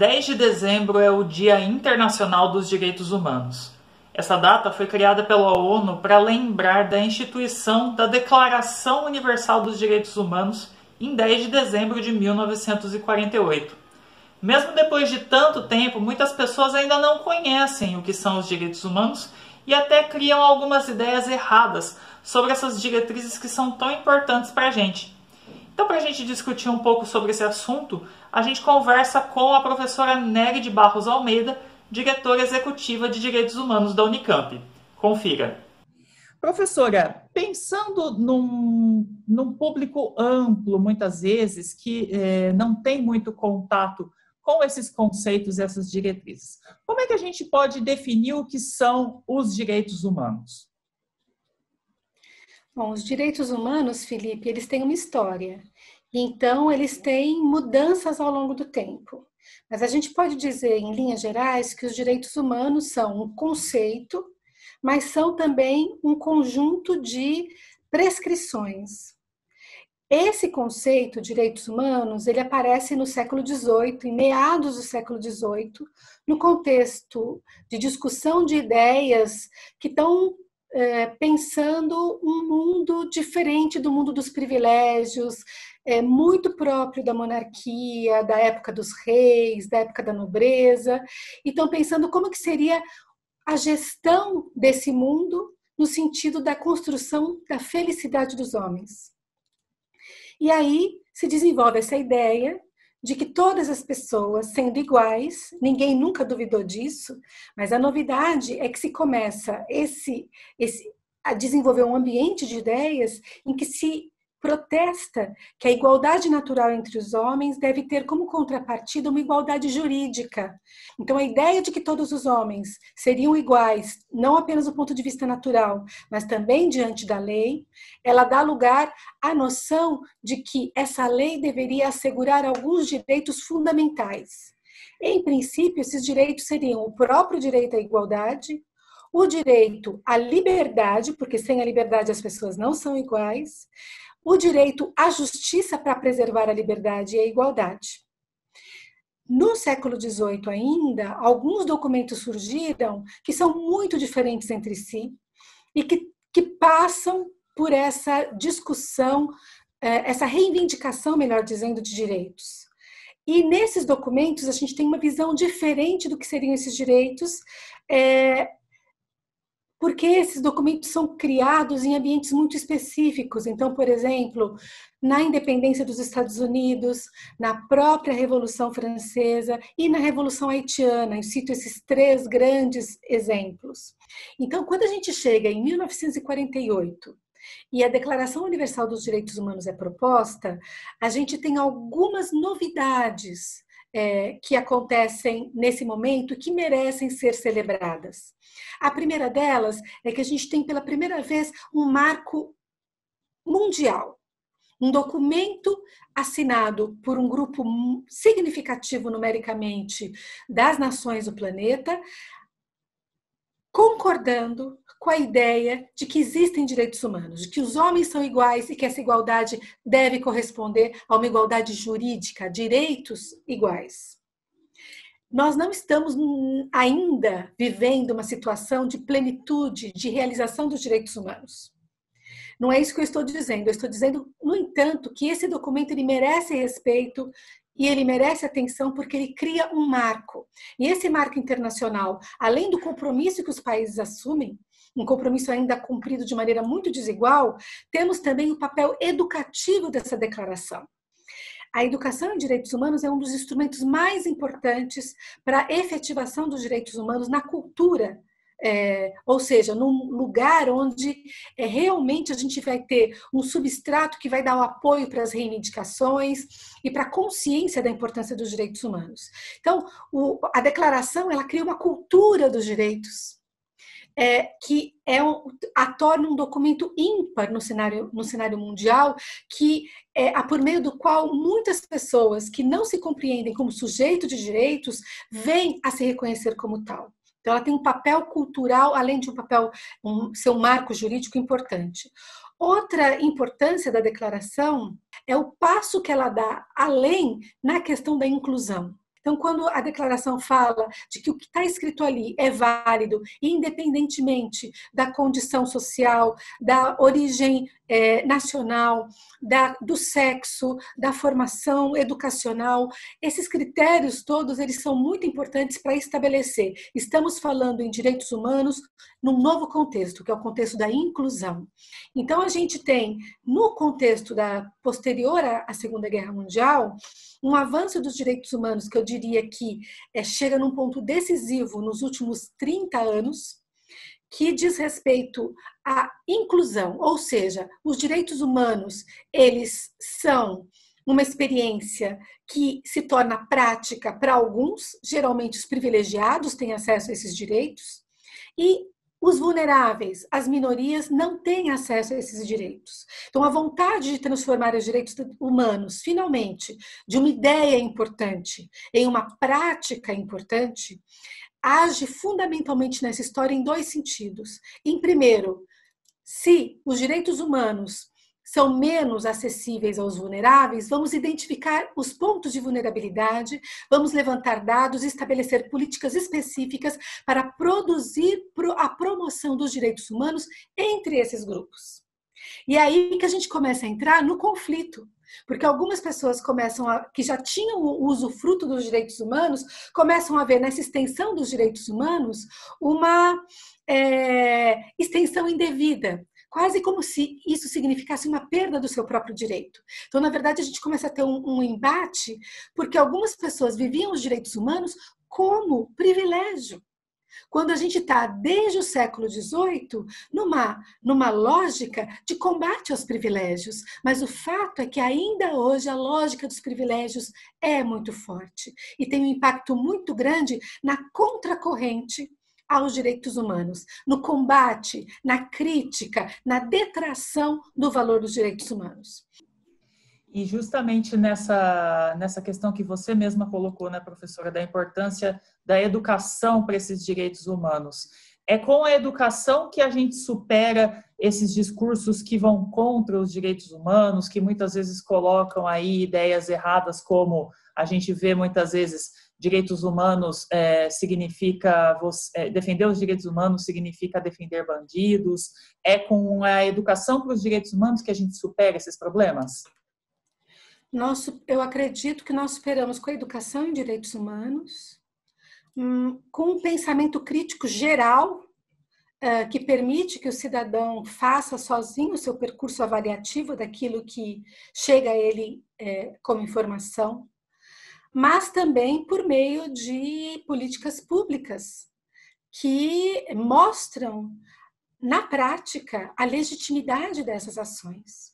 10 de dezembro é o Dia Internacional dos Direitos Humanos. Essa data foi criada pela ONU para lembrar da instituição da Declaração Universal dos Direitos Humanos em 10 de dezembro de 1948. Mesmo depois de tanto tempo, muitas pessoas ainda não conhecem o que são os direitos humanos e até criam algumas ideias erradas sobre essas diretrizes que são tão importantes para a gente. Então, para a gente discutir um pouco sobre esse assunto, a gente conversa com a professora Nery de Barros Almeida, diretora executiva de Direitos Humanos da Unicamp. Confira. Professora, pensando num, num público amplo, muitas vezes, que é, não tem muito contato com esses conceitos, essas diretrizes, como é que a gente pode definir o que são os direitos humanos? Bom, os direitos humanos, Felipe, eles têm uma história. Então, eles têm mudanças ao longo do tempo. Mas a gente pode dizer, em linhas gerais, que os direitos humanos são um conceito, mas são também um conjunto de prescrições. Esse conceito, direitos humanos, ele aparece no século XVIII, em meados do século XVIII, no contexto de discussão de ideias que estão é, pensando um mundo diferente do mundo dos privilégios, é, muito próprio da monarquia, da época dos reis, da época da nobreza. estão pensando como que seria a gestão desse mundo no sentido da construção da felicidade dos homens. E aí se desenvolve essa ideia de que todas as pessoas, sendo iguais, ninguém nunca duvidou disso, mas a novidade é que se começa esse, esse a desenvolver um ambiente de ideias em que se protesta que a igualdade natural entre os homens deve ter como contrapartida uma igualdade jurídica. Então, a ideia de que todos os homens seriam iguais, não apenas do ponto de vista natural, mas também diante da lei, ela dá lugar à noção de que essa lei deveria assegurar alguns direitos fundamentais. Em princípio, esses direitos seriam o próprio direito à igualdade, o direito à liberdade, porque sem a liberdade as pessoas não são iguais, o direito à justiça para preservar a liberdade e a igualdade. No século XVIII ainda, alguns documentos surgiram que são muito diferentes entre si e que, que passam por essa discussão, eh, essa reivindicação, melhor dizendo, de direitos. E nesses documentos a gente tem uma visão diferente do que seriam esses direitos, é, porque esses documentos são criados em ambientes muito específicos. Então, por exemplo, na independência dos Estados Unidos, na própria Revolução Francesa e na Revolução Haitiana. Eu cito esses três grandes exemplos. Então, quando a gente chega em 1948, e a Declaração Universal dos Direitos Humanos é proposta, a gente tem algumas novidades é, que acontecem nesse momento que merecem ser celebradas. A primeira delas é que a gente tem pela primeira vez um marco mundial, um documento assinado por um grupo significativo numericamente das nações do planeta, concordando com a ideia de que existem direitos humanos, de que os homens são iguais e que essa igualdade deve corresponder a uma igualdade jurídica, direitos iguais. Nós não estamos ainda vivendo uma situação de plenitude, de realização dos direitos humanos. Não é isso que eu estou dizendo. Eu estou dizendo, no entanto, que esse documento ele merece respeito, e ele merece atenção porque ele cria um marco. E esse marco internacional, além do compromisso que os países assumem, um compromisso ainda cumprido de maneira muito desigual, temos também o papel educativo dessa declaração. A educação em direitos humanos é um dos instrumentos mais importantes para a efetivação dos direitos humanos na cultura é, ou seja, num lugar onde é, realmente a gente vai ter um substrato que vai dar o apoio para as reivindicações e para a consciência da importância dos direitos humanos. Então, o, a declaração ela cria uma cultura dos direitos. É, que é um, a torna um documento ímpar no cenário, no cenário mundial, que é, a, por meio do qual muitas pessoas que não se compreendem como sujeito de direitos vêm a se reconhecer como tal. Então, ela tem um papel cultural, além de um papel, um, seu marco jurídico importante. Outra importância da declaração é o passo que ela dá além na questão da inclusão. Então, quando a declaração fala de que o que está escrito ali é válido, independentemente da condição social, da origem é, nacional, da, do sexo, da formação educacional. Esses critérios todos eles são muito importantes para estabelecer. Estamos falando em direitos humanos num novo contexto, que é o contexto da inclusão. Então a gente tem no contexto da posterior à Segunda Guerra Mundial um avanço dos direitos humanos que eu diria que é, chega num ponto decisivo nos últimos 30 anos que diz respeito à inclusão, ou seja, os direitos humanos, eles são uma experiência que se torna prática para alguns, geralmente os privilegiados têm acesso a esses direitos, e os vulneráveis, as minorias, não têm acesso a esses direitos. Então, a vontade de transformar os direitos humanos, finalmente, de uma ideia importante em uma prática importante, age fundamentalmente nessa história em dois sentidos. Em primeiro, se os direitos humanos são menos acessíveis aos vulneráveis, vamos identificar os pontos de vulnerabilidade, vamos levantar dados e estabelecer políticas específicas para produzir a promoção dos direitos humanos entre esses grupos. E é aí que a gente começa a entrar no conflito, porque algumas pessoas começam a, que já tinham o usufruto dos direitos humanos, começam a ver nessa extensão dos direitos humanos uma é, extensão indevida, quase como se isso significasse uma perda do seu próprio direito. Então, na verdade, a gente começa a ter um, um, embate, porque algumas pessoas viviam os direitos humanos como privilégio. Quando a gente está, desde o século XVIII, numa, numa lógica de combate aos privilégios, mas o fato é que ainda hoje a lógica dos privilégios é muito forte e tem um impacto muito grande na contracorrente aos direitos humanos, no combate, na crítica, na detração do valor dos direitos humanos. E justamente nessa, nessa questão que você mesma colocou, né, professora, da importância da educação para esses direitos humanos. É com a educação que a gente supera esses discursos que vão contra os direitos humanos, que muitas vezes colocam aí ideias erradas, como a gente vê muitas vezes direitos humanos é, significa você, é, defender os direitos humanos significa defender bandidos. É com a educação para os direitos humanos que a gente supera esses problemas? nós, eu acredito que nós superamos com a educação em direitos humanos, hum, com um pensamento crítico geral, eh, que permite que o cidadão faça sozinho o seu percurso avaliativo daquilo que chega a ele eh, como informação, mas também por meio de políticas públicas que mostram na prática a legitimidade dessas ações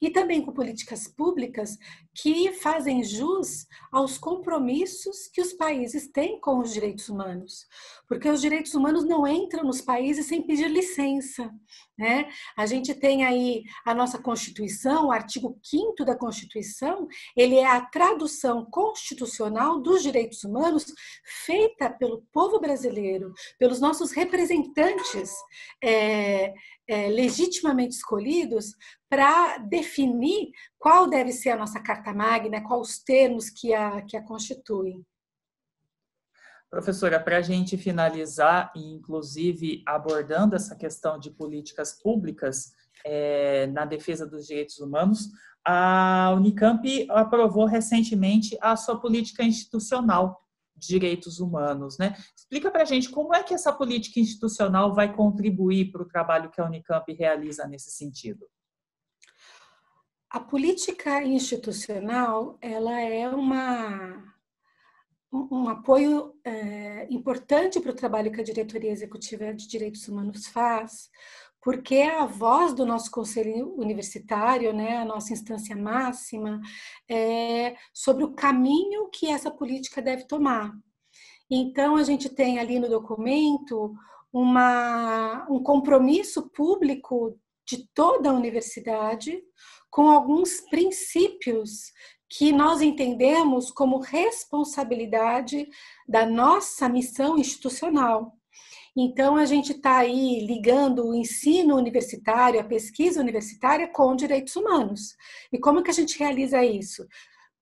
e também com políticas públicas que fazem jus aos compromissos que os países têm com os direitos humanos, porque os direitos humanos não entram nos países sem pedir licença. Né? A gente tem aí a nossa Constituição, o artigo 5 da Constituição, ele é a tradução constitucional dos direitos humanos feita pelo povo brasileiro, pelos nossos representantes é, é, legitimamente escolhidos para definir qual deve ser a nossa carta magna, quais os termos que a, que a constituem. Professora, para a gente finalizar, e inclusive abordando essa questão de políticas públicas é, na defesa dos direitos humanos, a Unicamp aprovou recentemente a sua política institucional, direitos humanos. Né? Explica para a gente como é que essa política institucional vai contribuir para o trabalho que a Unicamp realiza nesse sentido. A política institucional ela é uma, um apoio é, importante para o trabalho que a diretoria executiva de direitos humanos faz, porque é a voz do nosso conselho universitário, né, a nossa instância máxima, é sobre o caminho que essa política deve tomar. Então, a gente tem ali no documento uma, um compromisso público de toda a universidade com alguns princípios que nós entendemos como responsabilidade da nossa missão institucional. Então, a gente está aí ligando o ensino universitário, a pesquisa universitária com direitos humanos. E como que a gente realiza isso?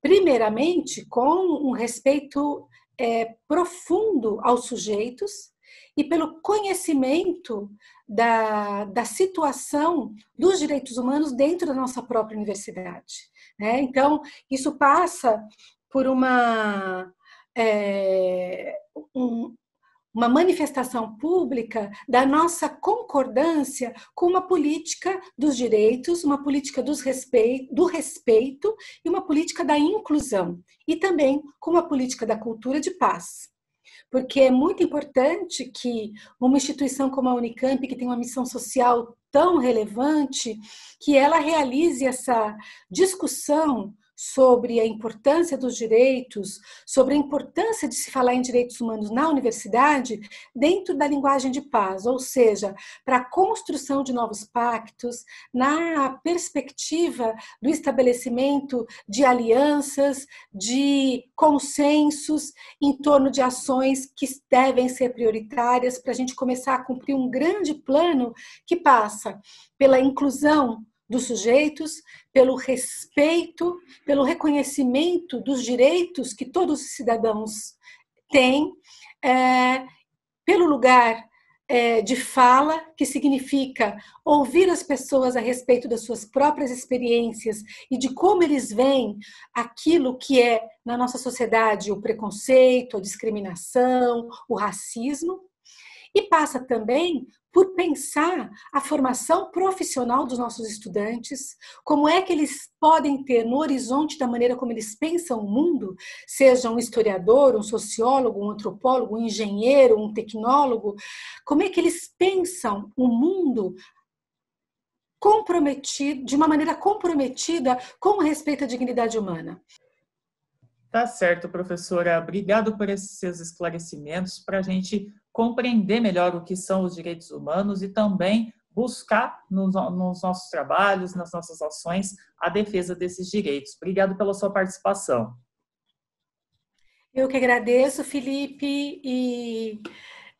Primeiramente, com um respeito é, profundo aos sujeitos e pelo conhecimento da, da situação dos direitos humanos dentro da nossa própria universidade. Né? Então, isso passa por uma. É, um, uma manifestação pública da nossa concordância com uma política dos direitos, uma política dos respeito, do respeito e uma política da inclusão, e também com uma política da cultura de paz porque é muito importante que uma instituição como a Unicamp, que tem uma missão social tão relevante, que ela realize essa discussão sobre a importância dos direitos, sobre a importância de se falar em direitos humanos na universidade, dentro da linguagem de paz, ou seja, para a construção de novos pactos, na perspectiva do estabelecimento de alianças, de consensos em torno de ações que devem ser prioritárias para a gente começar a cumprir um grande plano que passa pela inclusão dos sujeitos, pelo respeito, pelo reconhecimento dos direitos que todos os cidadãos têm, é, pelo lugar é, de fala, que significa ouvir as pessoas a respeito das suas próprias experiências e de como eles veem aquilo que é, na nossa sociedade, o preconceito, a discriminação, o racismo. E passa também por pensar a formação profissional dos nossos estudantes, como é que eles podem ter no horizonte da maneira como eles pensam o mundo, seja um historiador, um sociólogo, um antropólogo, um engenheiro, um tecnólogo, como é que eles pensam o mundo comprometido, de uma maneira comprometida com o respeito à dignidade humana. Tá certo, professora. Obrigado por esses seus esclarecimentos para a gente compreender melhor o que são os direitos humanos e também buscar nos, nos nossos trabalhos, nas nossas ações, a defesa desses direitos. Obrigado pela sua participação. Eu que agradeço, Felipe, e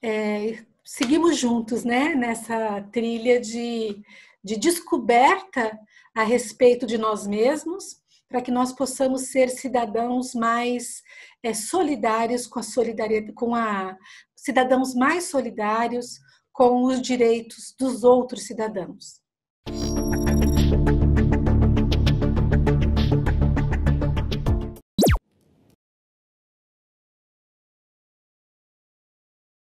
é, seguimos juntos né, nessa trilha de, de descoberta a respeito de nós mesmos para que nós possamos ser cidadãos mais é, solidários com a solidariedade, com a cidadãos mais solidários com os direitos dos outros cidadãos.